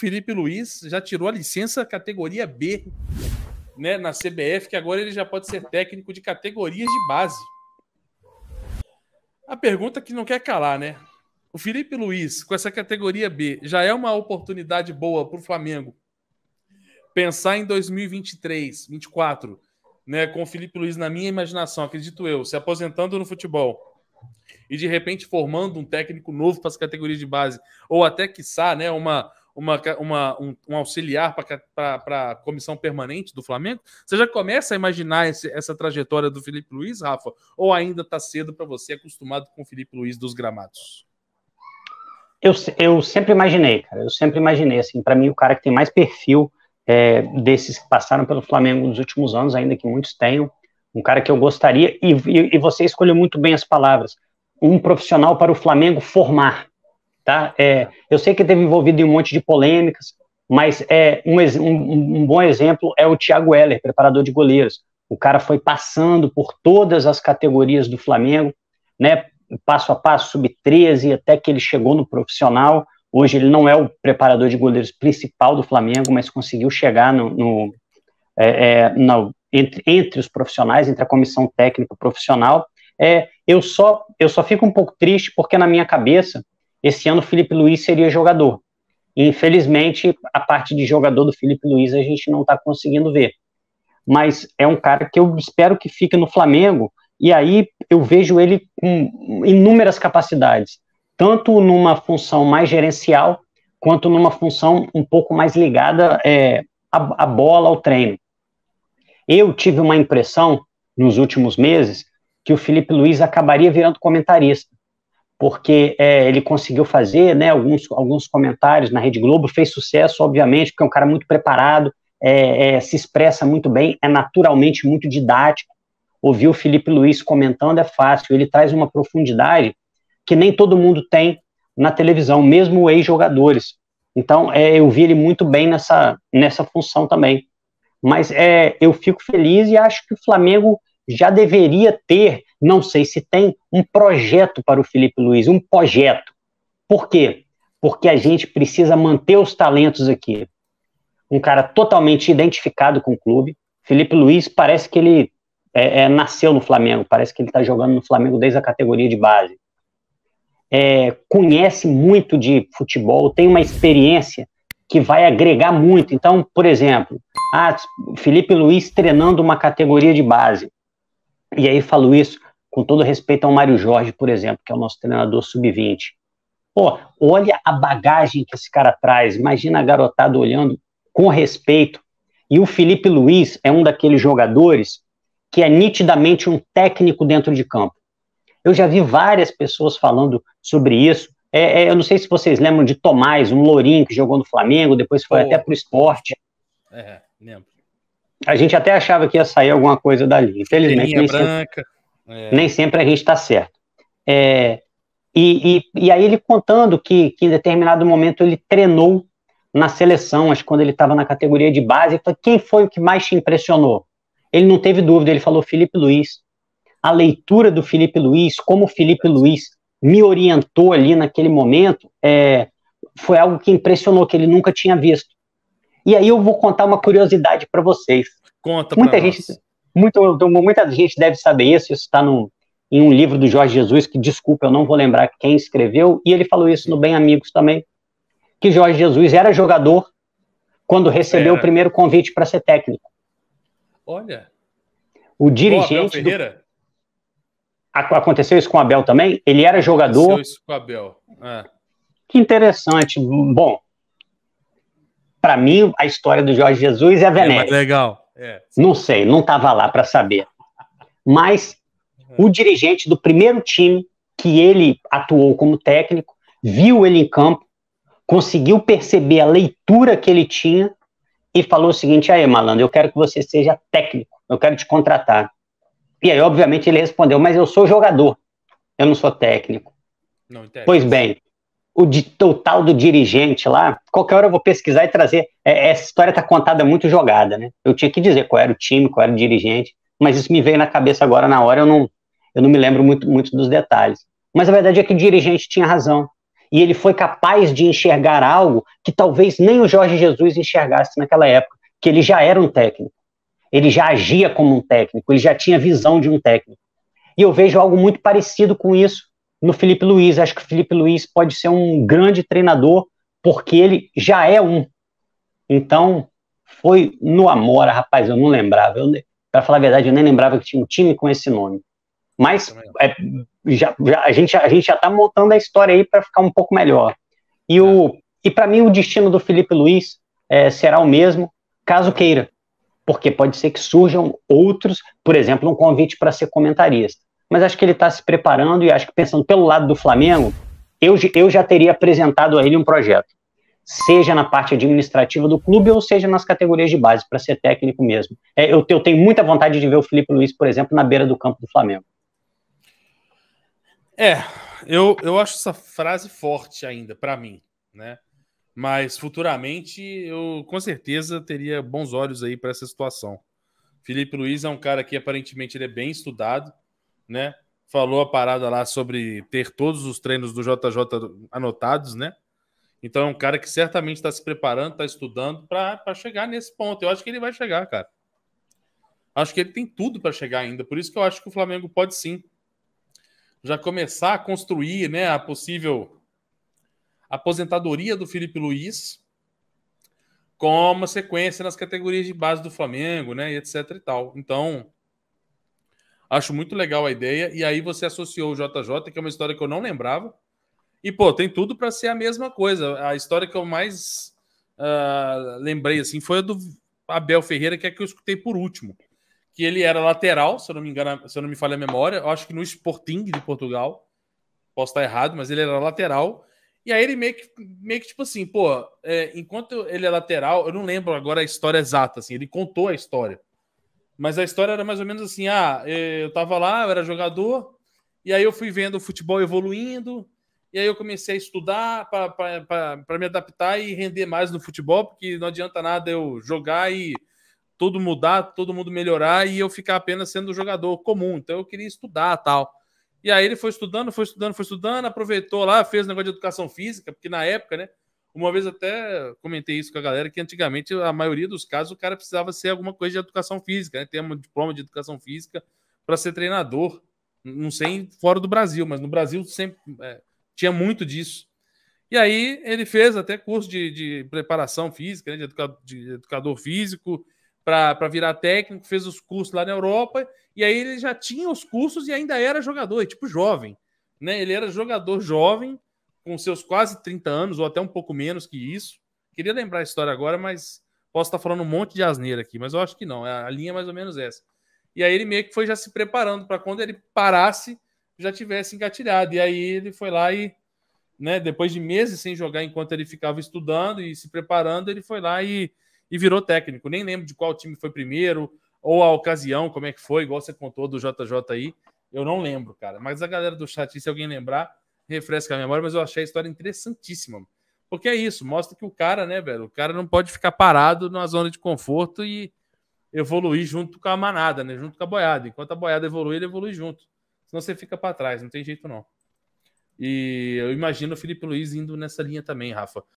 Felipe Luiz já tirou a licença categoria B né, na CBF, que agora ele já pode ser técnico de categorias de base. A pergunta que não quer calar, né? O Felipe Luiz, com essa categoria B, já é uma oportunidade boa para o Flamengo pensar em 2023, 2024, né, com o Felipe Luiz, na minha imaginação, acredito eu, se aposentando no futebol e de repente formando um técnico novo para as categorias de base, ou até, quiçá, né, uma, uma, uma um, um, auxiliar para a comissão permanente do Flamengo? Você já começa a imaginar esse, essa trajetória do Felipe Luiz, Rafa? Ou ainda está cedo para você, acostumado com o Felipe Luiz dos gramados? Eu, eu sempre imaginei, cara. Eu sempre imaginei. Assim, para mim, o cara que tem mais perfil é, desses que passaram pelo Flamengo nos últimos anos, ainda que muitos tenham, um cara que eu gostaria, e, e, e você escolheu muito bem as palavras, um profissional para o Flamengo formar. Tá? É, eu sei que teve envolvido em um monte de polêmicas, mas é um, um, um bom exemplo é o Thiago Heller, preparador de goleiros. O cara foi passando por todas as categorias do Flamengo, né? Passo a passo, sub-13, até que ele chegou no profissional. Hoje ele não é o preparador de goleiros principal do Flamengo, mas conseguiu chegar no, no, é, é, no entre, entre os profissionais, entre a comissão técnica profissional. É, eu só eu só fico um pouco triste porque na minha cabeça esse ano o Felipe Luiz seria jogador. infelizmente, a parte de jogador do Felipe Luiz a gente não está conseguindo ver. Mas é um cara que eu espero que fique no Flamengo, e aí eu vejo ele com inúmeras capacidades, tanto numa função mais gerencial, quanto numa função um pouco mais ligada é, à, à bola, ao treino. Eu tive uma impressão, nos últimos meses, que o Felipe Luiz acabaria virando comentarista porque é, ele conseguiu fazer né, alguns, alguns comentários na Rede Globo, fez sucesso, obviamente, porque é um cara muito preparado, é, é, se expressa muito bem, é naturalmente muito didático. Ouvir o Felipe Luiz comentando é fácil, ele traz uma profundidade que nem todo mundo tem na televisão, mesmo ex-jogadores. Então, é, eu vi ele muito bem nessa, nessa função também. Mas é, eu fico feliz e acho que o Flamengo já deveria ter não sei se tem um projeto para o Felipe Luiz, um projeto. Por quê? Porque a gente precisa manter os talentos aqui. Um cara totalmente identificado com o clube. Felipe Luiz parece que ele é, é, nasceu no Flamengo, parece que ele está jogando no Flamengo desde a categoria de base. É, conhece muito de futebol, tem uma experiência que vai agregar muito. Então, por exemplo, ah, Felipe Luiz treinando uma categoria de base. E aí falo isso com todo respeito ao Mário Jorge, por exemplo, que é o nosso treinador sub-20. Pô, olha a bagagem que esse cara traz, imagina a garotada olhando com respeito. E o Felipe Luiz é um daqueles jogadores que é nitidamente um técnico dentro de campo. Eu já vi várias pessoas falando sobre isso. É, é, eu não sei se vocês lembram de Tomás, um lourinho que jogou no Flamengo, depois foi oh. até pro esporte. É, lembro. A gente até achava que ia sair alguma coisa dali. Infelizmente, Linha branca. Sempre é. Nem sempre a gente está certo. É, e, e, e, aí ele contando que, que em determinado momento ele treinou na seleção, acho que quando ele estava na categoria de base, falou, quem foi o que mais te impressionou? Ele não teve dúvida, ele falou Felipe Luiz. A leitura do Felipe Luiz, como o Felipe Luiz me orientou ali naquele momento, é, foi algo que impressionou, que ele nunca tinha visto. E aí eu vou contar uma curiosidade para vocês. Conta Muita gente, nós. Muito, então, muita gente deve saber isso, isso está em um livro do Jorge Jesus, que desculpa, eu não vou lembrar quem escreveu, e ele falou isso no Bem Amigos também, que Jorge Jesus era jogador quando recebeu é. o primeiro convite para ser técnico. Olha. O dirigente. O Abel Ferreira? Do... Aconteceu isso com o Abel também? Ele era jogador. Aconteceu isso com o Abel. É. Que interessante. Bom, para mim, a história do Jorge Jesus é a É legal. É. Não sei, não estava lá para saber. Mas uhum. o dirigente do primeiro time que ele atuou como técnico viu ele em campo, conseguiu perceber a leitura que ele tinha e falou o seguinte: aí, malandro, eu quero que você seja técnico, eu quero te contratar. E aí, obviamente, ele respondeu: mas eu sou jogador, eu não sou técnico. Não, pois bem, o, o, tal do dirigente lá, qualquer hora eu vou pesquisar e trazer. É, essa história está contada muito jogada, né? Eu tinha que dizer qual era o time, qual era o dirigente, mas isso me veio na cabeça agora na hora, eu não, eu não me lembro muito, muito dos detalhes. Mas a verdade é que o dirigente tinha razão. E ele foi capaz de enxergar algo que talvez nem o Jorge Jesus enxergasse naquela época, que ele já era um técnico. Ele já agia como um técnico, ele já tinha visão de um técnico. E eu vejo algo muito parecido com isso no Felipe Luiz. Acho que o Felipe Luiz pode ser um grande treinador, porque ele já é um. Então, foi no Amora, rapaz, eu não lembrava. Para pra falar a verdade, eu nem lembrava que tinha um time com esse nome. Mas é, já, já, a, gente, a gente já tá montando a história aí para ficar um pouco melhor. E, o, e para mim, o destino do Felipe Luiz é, será o mesmo, caso queira. Porque pode ser que surjam outros, por exemplo, um convite para ser comentarista mas acho que ele está se preparando e acho que pensando pelo lado do Flamengo, eu, eu já teria apresentado a ele um projeto, seja na parte administrativa do clube ou seja nas categorias de base, para ser técnico mesmo. É, eu, eu tenho muita vontade de ver o Felipe Luiz, por exemplo, na beira do campo do Flamengo. É, eu, eu acho essa frase forte ainda, para mim, né? Mas futuramente eu com certeza teria bons olhos aí para essa situação. Felipe Luiz é um cara que aparentemente ele é bem estudado, né? Falou a parada lá sobre ter todos os treinos do JJ anotados, né? Então é um cara que certamente está se preparando, está estudando para chegar nesse ponto. Eu acho que ele vai chegar, cara. Acho que ele tem tudo para chegar ainda. Por isso que eu acho que o Flamengo pode sim já começar a construir né, a possível aposentadoria do Felipe Luiz com uma sequência nas categorias de base do Flamengo, né? E etc e tal. Então, Acho muito legal a ideia. E aí você associou o JJ, que é uma história que eu não lembrava. E, pô, tem tudo para ser a mesma coisa. A história que eu mais uh, lembrei, assim, foi a do Abel Ferreira, que é a que eu escutei por último. Que ele era lateral, se eu não me engano, se eu não me falha a memória, eu acho que no Sporting de Portugal. Posso estar errado, mas ele era lateral. E aí ele meio que, meio que tipo assim, pô, é, enquanto ele é lateral, eu não lembro agora a história exata, assim, ele contou a história. Mas a história era mais ou menos assim: ah, é, eu tava lá, eu era jogador, e aí eu fui vendo o futebol evoluindo, e aí eu comecei a estudar para me adaptar e render mais no futebol, porque não adianta nada eu jogar e todo mudar, todo mundo melhorar e eu ficar apenas sendo jogador comum. Então eu queria estudar tal. E aí ele foi estudando, foi estudando, foi estudando, aproveitou lá, fez negócio de educação física, porque na época, né, uma vez até comentei isso com a galera que antigamente a maioria dos casos o cara precisava ser alguma coisa de educação física, né? ter um diploma de educação física para ser treinador. Não sei fora do Brasil, mas no Brasil sempre é, tinha muito disso. E aí ele fez até curso de, de preparação física, né? de, educador, de educador físico para virar técnico, fez os cursos lá na Europa, e aí ele já tinha os cursos e ainda era jogador, é tipo jovem. Né? Ele era jogador jovem, com seus quase 30 anos, ou até um pouco menos que isso. Queria lembrar a história agora, mas posso estar falando um monte de asneira aqui, mas eu acho que não. é A linha é mais ou menos essa. E aí ele meio que foi já se preparando para quando ele parasse, já tivesse engatilhado. E aí ele foi lá e, né, depois de meses sem jogar, enquanto ele ficava estudando e se preparando, ele foi lá e, e virou técnico. Nem lembro de qual time foi primeiro, ou a ocasião, como é que foi, igual você contou do JJ aí. Eu não lembro, cara. Mas a galera do chat, se alguém lembrar, refresca a memória, mas eu achei a história interessantíssima. Porque é isso, mostra que o cara, né, velho, o cara não pode ficar parado numa zona de conforto e evoluir junto com a manada, né, junto com a boiada. Enquanto a boiada evolui, ele evolui junto. Senão você fica para trás, não tem jeito não. E eu imagino o Felipe Luiz indo nessa linha também, Rafa.